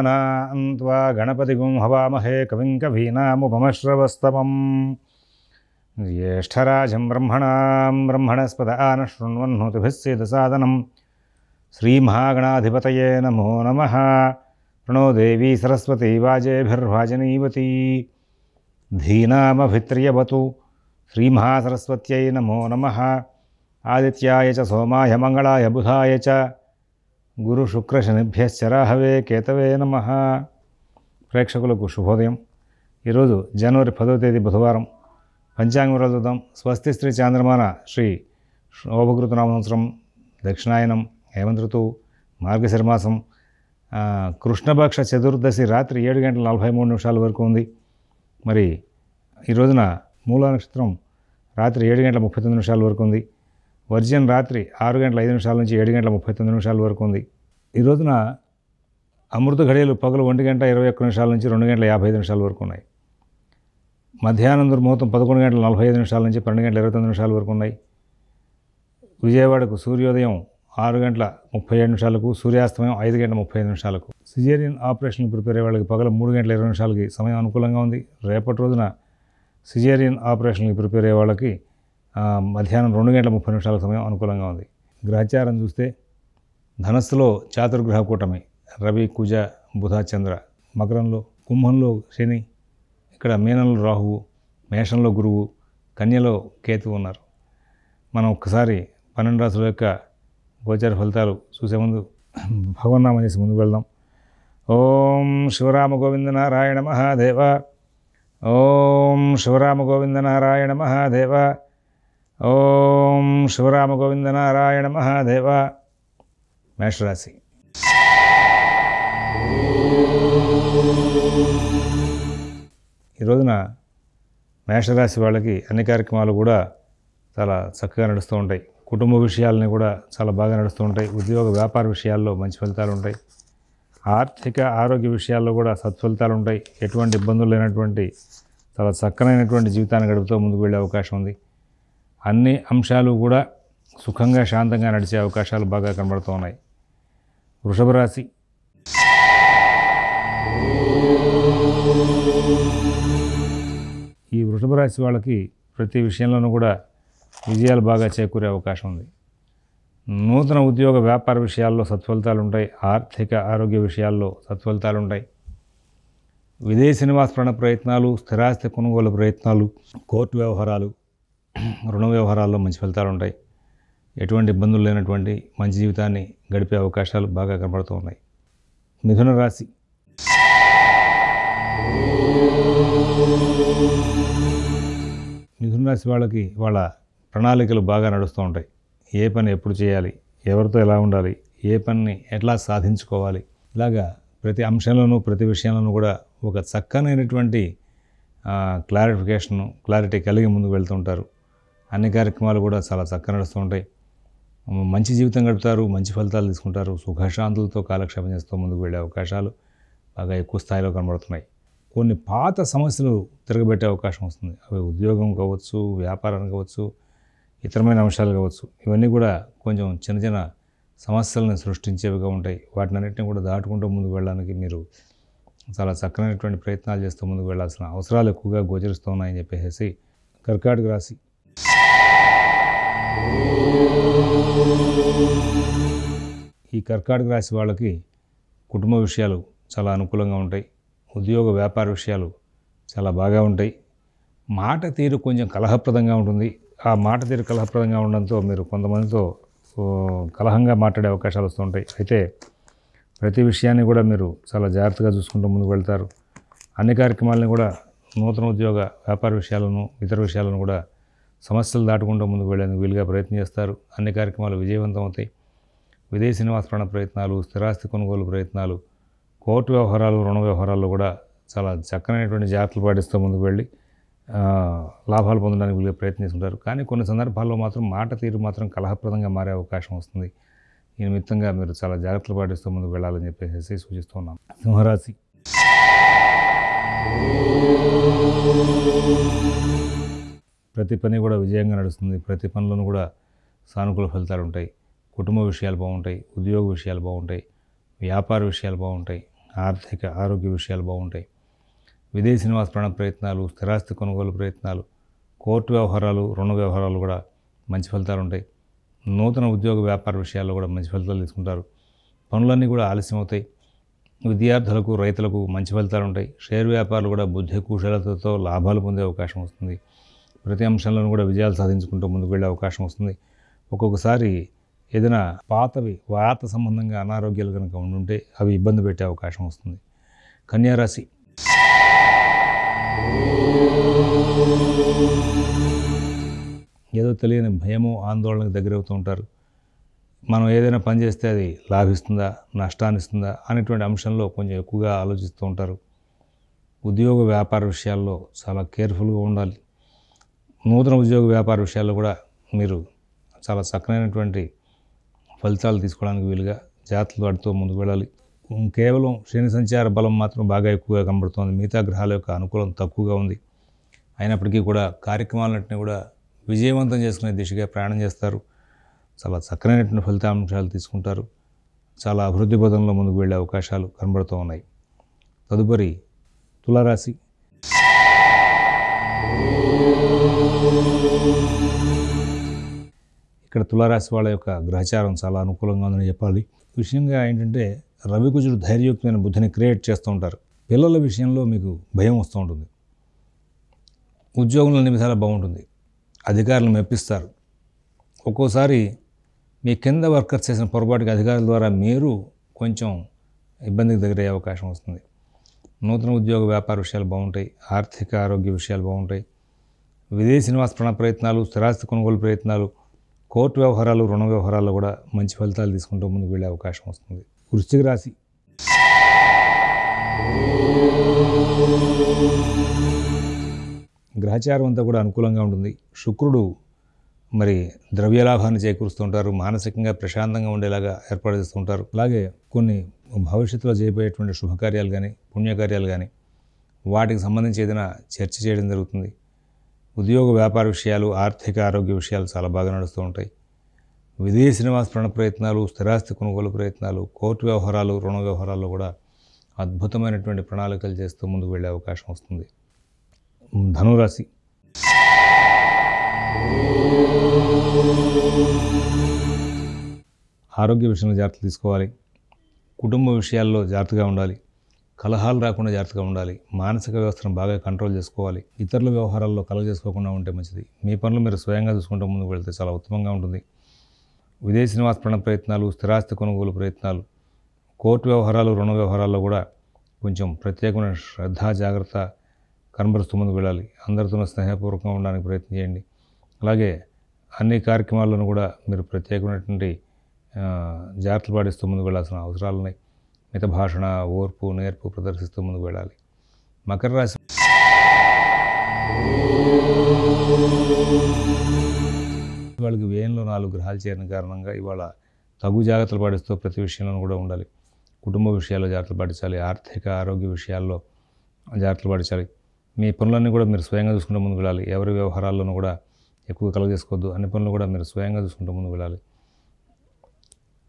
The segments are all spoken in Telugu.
अन्त्वा गणपतिगुं हवामहे कविं कवीनामुपमश्रवस्तमम् ज्येष्ठराजं ब्रह्मणां ब्रह्मणस्पद आनशृण्ह्नुतिभिस्सेदसादनं श्रीमहागणाधिपतये नमो नमः प्रणोदेवी सरस्वती वाजेभिर्वाजनीवती धीनामभित्र्यवतु श्रीमहासरस्वत्यै नमो नमः आदित्याय च सोमाय मङ्गलाय बुधाय च గురు శుక్ర శనిభ్యశ్చరాహవే కేతవే నమ ప్రేక్షకులకు శుభోదయం ఈరోజు జనవరి పదో తేదీ బుధవారం పంచాంగం చూద్దాం స్వస్తి శ్రీ చాంద్రమాన శ్రీ శోభకృత నామసంవత్సరం దక్షిణాయనం హేమంత్ ఋతువు మార్గశిరమాసం కృష్ణభక్ష చతుర్దశి రాత్రి ఏడు గంటల నలభై మూడు నిమిషాల వరకు ఉంది మరి ఈ రోజున మూలా నక్షత్రం రాత్రి ఏడు గంటల ముప్పై తొమ్మిది నిమిషాల వరకు ఉంది వర్జన్ రాత్రి ఆరు గంటల ఐదు నిమిషాల నుంచి ఏడు గంటల ముప్పై తొమ్మిది నిమిషాల వరకు ఉంది ఈ రోజున అమృత ఘడియలు పగలు ఒంటి గంట ఇరవై ఒక్క నిమిషాల నుంచి రెండు గంటల యాభై ఐదు నిమిషాల వరకు ఉన్నాయి మధ్యాహ్నం దుర్ముహూర్తం పదకొండు గంటల నలభై ఐదు నిమిషాల నుంచి పన్నెండు గంటల ఇరవై తొమ్మిది నిమిషాల వరకు ఉన్నాయి విజయవాడకు సూర్యోదయం ఆరు గంటల ముప్పై ఏడు నిమిషాలకు సూర్యాస్తమయం ఐదు గంటల ముప్పై ఐదు నిమిషాలకు సిజేరియన్ ఆపరేషన్ ప్రిపేర్ అయ్యే వాళ్ళకి పగల మూడు గంటల ఇరవై నిమిషాలకి సమయం అనుకూలంగా ఉంది రేపటి రోజున సిజేరియన్ ఆపరేషన్కి ప్రిపేర్ అయ్యే వాళ్ళకి మధ్యాహ్నం రెండు గంటల ముప్పై నిమిషాల సమయం అనుకూలంగా ఉంది గ్రహచారం చూస్తే ధనస్సులో చాతుర్గ్రహ కూటమి రవి కుజ బుధ చంద్ర మకరంలో కుంభంలో శని ఇక్కడ మీనంలో రాహువు మేషంలో గురువు కన్యలో కేతు ఉన్నారు మనం ఒక్కసారి పన్నెండు రాసుల యొక్క గోచార ఫలితాలు చూసే ముందు భగవన్నామ చేసి ముందుకు వెళ్దాం ఓం శివరామ గోవింద నారాయణ మహాదేవ ఓం శివరామ గోవింద నారాయణ మహాదేవ ఓం శివరామగోవింద నారాయణ మహాదేవ మేషరాశి ఈ రోజున మేషరాశి వాళ్ళకి అన్ని కార్యక్రమాలు కూడా చాలా చక్కగా నడుస్తూ ఉంటాయి కుటుంబ విషయాలని కూడా చాలా బాగా నడుస్తూ ఉంటాయి ఉద్యోగ వ్యాపార విషయాల్లో మంచి ఫలితాలు ఉంటాయి ఆర్థిక ఆరోగ్య విషయాల్లో కూడా సత్ఫలితాలు ఉంటాయి ఎటువంటి ఇబ్బందులు లేనటువంటి చాలా చక్కనైనటువంటి జీవితాన్ని గడుపుతూ ముందుకు వెళ్ళే అవకాశం ఉంది అన్ని అంశాలు కూడా సుఖంగా శాంతంగా నడిచే అవకాశాలు బాగా కనబడుతూ ఉన్నాయి వృషభ రాశి ఈ వృషభ రాశి వాళ్ళకి ప్రతి విషయంలోనూ కూడా విజయాలు బాగా చేకూరే అవకాశం ఉంది నూతన ఉద్యోగ వ్యాపార విషయాల్లో సత్ఫలితాలు ఉంటాయి ఆర్థిక ఆరోగ్య విషయాల్లో సత్ఫలితాలు ఉంటాయి విదేశీ నివాస ప్రయత్నాలు స్థిరాస్తి కొనుగోలు ప్రయత్నాలు కోర్టు వ్యవహారాలు రుణ వ్యవహారాల్లో మంచి ఫలితాలు ఉంటాయి ఎటువంటి ఇబ్బందులు లేనటువంటి మంచి జీవితాన్ని గడిపే అవకాశాలు బాగా కనబడుతూ ఉన్నాయి మిథున రాశి మిథున రాశి వాళ్ళకి వాళ్ళ ప్రణాళికలు బాగా నడుస్తూ ఉంటాయి ఏ పని ఎప్పుడు చేయాలి ఎవరితో ఎలా ఉండాలి ఏ పనిని ఎట్లా సాధించుకోవాలి ఇలాగా ప్రతి అంశంలోనూ ప్రతి విషయంలోనూ కూడా ఒక చక్కనైనటువంటి క్లారిఫికేషను క్లారిటీ కలిగి ముందుకు వెళ్తుంటారు అన్ని కార్యక్రమాలు కూడా చాలా చక్కగా నడుస్తుంటాయి మంచి జీవితం గడుపుతారు మంచి ఫలితాలు తీసుకుంటారు సుఖశాంతులతో కాలక్షేపం చేస్తూ ముందుకు వెళ్ళే అవకాశాలు బాగా ఎక్కువ స్థాయిలో కనబడుతున్నాయి కొన్ని పాత సమస్యలు తిరగబెట్టే అవకాశం వస్తుంది అవి ఉద్యోగం కావచ్చు వ్యాపారం కావచ్చు ఇతరమైన అంశాలు కావచ్చు ఇవన్నీ కూడా కొంచెం చిన్న చిన్న సమస్యలను సృష్టించేవిగా ఉంటాయి వాటిని అన్నింటినీ కూడా దాటుకుంటూ ముందుకు వెళ్ళడానికి మీరు చాలా చక్కనైనటువంటి ప్రయత్నాలు చేస్తూ ముందుకు వెళ్ళాల్సిన అవసరాలు ఎక్కువగా గోచరిస్తున్నాయని చెప్పేసి కర్కాటక రాశి ఈ కర్కాటక రాశి వాళ్ళకి కుటుంబ విషయాలు చాలా అనుకూలంగా ఉంటాయి ఉద్యోగ వ్యాపార విషయాలు చాలా బాగా ఉంటాయి మాట తీరు కొంచెం కలహప్రదంగా ఉంటుంది ఆ మాట తీరు కలహప్రదంగా ఉండడంతో మీరు కొంతమందితో కలహంగా మాట్లాడే అవకాశాలు వస్తుంటాయి అయితే ప్రతి విషయాన్ని కూడా మీరు చాలా జాగ్రత్తగా చూసుకుంటూ ముందుకు వెళ్తారు అన్ని కార్యక్రమాలను కూడా నూతన ఉద్యోగ వ్యాపార విషయాలను ఇతర విషయాలను కూడా సమస్యలు దాటకుండా ముందుకు వెళ్ళేందుకు వీలుగా ప్రయత్నం చేస్తారు అన్ని కార్యక్రమాలు విజయవంతమవుతాయి విదేశీ నివాసపరణ ప్రయత్నాలు స్థిరాస్తి కొనుగోలు ప్రయత్నాలు కోర్టు వ్యవహారాలు రుణ వ్యవహారాల్లో కూడా చాలా చక్కనైనటువంటి జాగ్రత్తలు పాటిస్తూ ముందుకు వెళ్ళి లాభాలు పొందడానికి వీలుగా ప్రయత్నిస్తుంటారు కానీ కొన్ని సందర్భాల్లో మాత్రం మాట తీరు మాత్రం కలహప్రదంగా మారే అవకాశం వస్తుంది ఈ నిమిత్తంగా మీరు చాలా జాగ్రత్తలు పాటిస్తూ ముందుకు వెళ్ళాలని చెప్పేసి సూచిస్తూ ఉన్నాం సింహరాశి ప్రతి పని కూడా విజయంగా నడుస్తుంది ప్రతి పనిలోనూ కూడా సానుకూల ఫలితాలు ఉంటాయి కుటుంబ విషయాలు బాగుంటాయి ఉద్యోగ విషయాలు బాగుంటాయి వ్యాపార విషయాలు బాగుంటాయి ఆర్థిక ఆరోగ్య విషయాలు బాగుంటాయి విదేశీ నివాస ప్రణ ప్రయత్నాలు స్థిరాస్తి కొనుగోలు ప్రయత్నాలు కోర్టు వ్యవహారాలు రుణ వ్యవహారాలు కూడా మంచి ఫలితాలు ఉంటాయి నూతన ఉద్యోగ వ్యాపార విషయాల్లో కూడా మంచి ఫలితాలు తీసుకుంటారు పనులన్నీ కూడా ఆలస్యం అవుతాయి విద్యార్థులకు రైతులకు మంచి ఫలితాలు ఉంటాయి షేర్ వ్యాపారులు కూడా బుద్ధి కుశలతతో లాభాలు పొందే అవకాశం వస్తుంది ప్రతి అంశంలోనూ కూడా విజయాలు సాధించుకుంటూ ముందుకు వెళ్ళే అవకాశం వస్తుంది ఒక్కొక్కసారి ఏదైనా పాతవి వాత సంబంధంగా అనారోగ్యాలు కనుక ఉండుంటే అవి ఇబ్బంది పెట్టే అవకాశం వస్తుంది కన్యారాశి ఏదో తెలియని భయము ఆందోళనకు దగ్గరవుతూ ఉంటారు మనం ఏదైనా పని చేస్తే అది లాభిస్తుందా నష్టాన్ని ఇస్తుందా అనేటువంటి అంశంలో కొంచెం ఎక్కువగా ఆలోచిస్తూ ఉంటారు ఉద్యోగ వ్యాపార విషయాల్లో చాలా కేర్ఫుల్గా ఉండాలి నూతన ఉద్యోగ వ్యాపార విషయాల్లో కూడా మీరు చాలా చక్కనైనటువంటి ఫలితాలు తీసుకోవడానికి వీలుగా జాతలు వాటితో ముందుకు వెళ్ళాలి కేవలం శ్రేణి సంచార బలం మాత్రం బాగా ఎక్కువగా కనబడుతోంది మిగతా గ్రహాల యొక్క అనుకూలం తక్కువగా ఉంది అయినప్పటికీ కూడా కార్యక్రమాలన్నింటినీ కూడా విజయవంతం చేసుకునే దిశగా ప్రయాణం చేస్తారు చాలా చక్కనైనటువంటి ఫలితాంశాలు తీసుకుంటారు చాలా అభివృద్ధి పదంలో ముందుకు వెళ్ళే అవకాశాలు కనబడుతూ ఉన్నాయి తదుపరి తులారాశి ఇక్కడ తులారాశి వాళ్ళ యొక్క గ్రహచారం చాలా అనుకూలంగా ఉందని చెప్పాలి విషయంగా ఏంటంటే రవికుజుడు ధైర్యయుక్తమైన బుద్ధిని క్రియేట్ చేస్తూ ఉంటారు పిల్లల విషయంలో మీకు భయం వస్తూ ఉంటుంది ఉద్యోగంలో నిమిషాలు బాగుంటుంది అధికారులు మెప్పిస్తారు ఒక్కోసారి మీ కింద వర్కర్స్ చేసిన పొరపాటుకి అధికారుల ద్వారా మీరు కొంచెం ఇబ్బందికి దగ్గరయ్యే అవకాశం వస్తుంది నూతన ఉద్యోగ వ్యాపార విషయాలు బాగుంటాయి ఆర్థిక ఆరోగ్య విషయాలు బాగుంటాయి విదేశీ నివాస ప్రణా ప్రయత్నాలు స్థిరాస్తి కొనుగోలు ప్రయత్నాలు కోర్టు వ్యవహారాలు రుణ వ్యవహారాలు కూడా మంచి ఫలితాలు తీసుకుంటూ ముందుకు వెళ్ళే అవకాశం వస్తుంది వృష్టికి రాశి గ్రహచారం అంతా కూడా అనుకూలంగా ఉంటుంది శుక్రుడు మరి ద్రవ్యలాభాన్ని చేకూరుస్తుంటారు మానసికంగా ప్రశాంతంగా ఉండేలాగా ఏర్పాటు చేస్తుంటారు అలాగే కొన్ని భవిష్యత్తులో చేయబోయేటువంటి శుభకార్యాలు కానీ పుణ్యకార్యాలు కానీ వాటికి సంబంధించి ఏదైనా చర్చ చేయడం జరుగుతుంది ఉద్యోగ వ్యాపార విషయాలు ఆర్థిక ఆరోగ్య విషయాలు చాలా బాగా నడుస్తూ ఉంటాయి విదేశీ నివాసరణ ప్రయత్నాలు స్థిరాస్తి కొనుగోలు ప్రయత్నాలు కోర్టు వ్యవహారాలు రుణ వ్యవహారాలు కూడా అద్భుతమైనటువంటి ప్రణాళికలు చేస్తూ ముందుకు వెళ్ళే అవకాశం వస్తుంది ధనురాశి ఆరోగ్య విషయంలో జాగ్రత్త తీసుకోవాలి కుటుంబ విషయాల్లో జాగ్రత్తగా ఉండాలి కలహాలు రాకుండా జాగ్రత్తగా ఉండాలి మానసిక వ్యవస్థను బాగా కంట్రోల్ చేసుకోవాలి ఇతరుల వ్యవహారాల్లో కలగ చేసుకోకుండా ఉంటే మంచిది మీ పనులు మీరు స్వయంగా చూసుకుంటూ ముందుకు వెళ్తే చాలా ఉత్తమంగా ఉంటుంది విదేశీ నివాస ప్రయత్నాలు స్థిరాస్తి కొనుగోలు ప్రయత్నాలు కోర్టు వ్యవహారాలు రుణ వ్యవహారాల్లో కూడా కొంచెం ప్రత్యేకమైన శ్రద్ధ జాగ్రత్త కనబరుస్తూ ముందుకు వెళ్ళాలి అందరితోనూ స్నేహపూర్వకంగా ఉండడానికి ప్రయత్నం చేయండి అలాగే అన్ని కార్యక్రమాల్లోనూ కూడా మీరు ప్రత్యేకమైనటువంటి జాగ్రత్తలు పాటిస్తూ ముందుకు వెళ్ళాల్సిన అవసరాలున్నాయి మిత భాషణ ఓర్పు నేర్పు ప్రదర్శిస్తూ ముందుకు వెళ్ళాలి మకర రాశి వాళ్ళకి వేయంలో నాలుగు గ్రహాలు చేరిన కారణంగా ఇవాళ తగు జాగ్రత్తలు పాటిస్తూ ప్రతి విషయంలో కూడా ఉండాలి కుటుంబ విషయాల్లో జాగ్రత్తలు పాటించాలి ఆర్థిక ఆరోగ్య విషయాల్లో జాగ్రత్తలు పాటించాలి మీ పనులన్నీ కూడా మీరు స్వయంగా చూసుకుంటూ ముందుకు వెళ్ళాలి ఎవరి వ్యవహారాల్లోనూ కూడా ఎక్కువ కలగజేసుకోవద్దు అన్ని పనులు కూడా మీరు స్వయంగా చూసుకుంటూ ముందుకు వెళ్ళాలి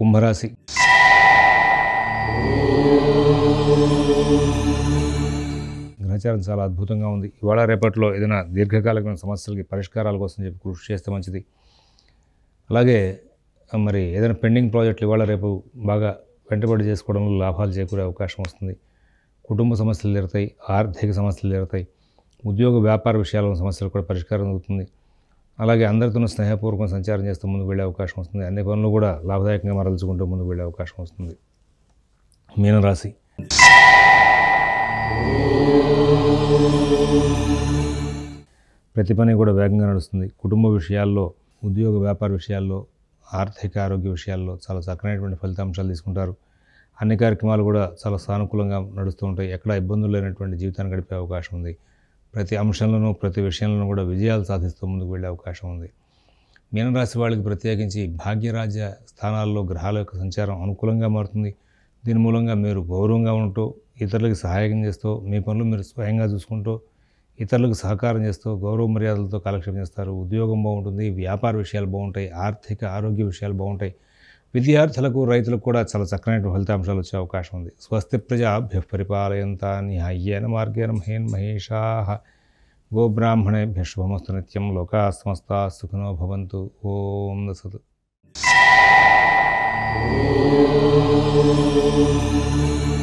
కుంభరాశి గ్రహచారం చాలా అద్భుతంగా ఉంది ఇవాళ రేపట్లో ఏదైనా దీర్ఘకాలికమైన సమస్యలకి పరిష్కారాల కోసం చెప్పి కృషి చేస్తే మంచిది అలాగే మరి ఏదైనా పెండింగ్ ప్రాజెక్టులు ఇవాళ రేపు బాగా వెంటబడి చేసుకోవడంలో లాభాలు చేకూరే అవకాశం వస్తుంది కుటుంబ సమస్యలు జరుగుతాయి ఆర్థిక సమస్యలు జరుగుతాయి ఉద్యోగ వ్యాపార విషయాల సమస్యలు కూడా పరిష్కారం అవుతుంది అలాగే అందరితోనూ స్నేహపూర్వకం సంచారం చేస్తూ ముందుకు వెళ్ళే అవకాశం వస్తుంది అన్ని పనులు కూడా లాభదాయకంగా మరల్చుకుంటూ ముందుకు వెళ్ళే అవకాశం వస్తుంది మీనరాశి ప్రతి పని కూడా వేగంగా నడుస్తుంది కుటుంబ విషయాల్లో ఉద్యోగ వ్యాపార విషయాల్లో ఆర్థిక ఆరోగ్య విషయాల్లో చాలా చక్కనైనటువంటి ఫలితాంశాలు తీసుకుంటారు అన్ని కార్యక్రమాలు కూడా చాలా సానుకూలంగా నడుస్తూ ఉంటాయి ఎక్కడ ఇబ్బందులు లేనటువంటి జీవితాన్ని గడిపే అవకాశం ఉంది ప్రతి అంశంలోనూ ప్రతి విషయంలోనూ కూడా విజయాలు సాధిస్తూ ముందుకు వెళ్ళే అవకాశం ఉంది మీనరాశి వాళ్ళకి ప్రత్యేకించి భాగ్యరాజ్య స్థానాల్లో గ్రహాల యొక్క సంచారం అనుకూలంగా మారుతుంది దీని మూలంగా మీరు గౌరవంగా ఉంటూ ఇతరులకు సహాయం చేస్తూ మీ పనులు మీరు స్వయంగా చూసుకుంటూ ఇతరులకు సహకారం చేస్తూ గౌరవ మర్యాదలతో కాలక్షేపం చేస్తారు ఉద్యోగం బాగుంటుంది వ్యాపార విషయాలు బాగుంటాయి ఆర్థిక ఆరోగ్య విషయాలు బాగుంటాయి విద్యార్థులకు రైతులకు కూడా చాలా చక్కనైన ఫలితాంశాలు వచ్చే అవకాశం ఉంది స్వస్తి ప్రజాభ్య పరిపాలయంతాన్ని హయ్యేన మార్గేన మహేన్ మహేషా గోబ్రాహ్మణే భ్యశుభమస్తు నిత్యం లోకా సమస్త సుఖనో భవంతు ఓం సత్ OM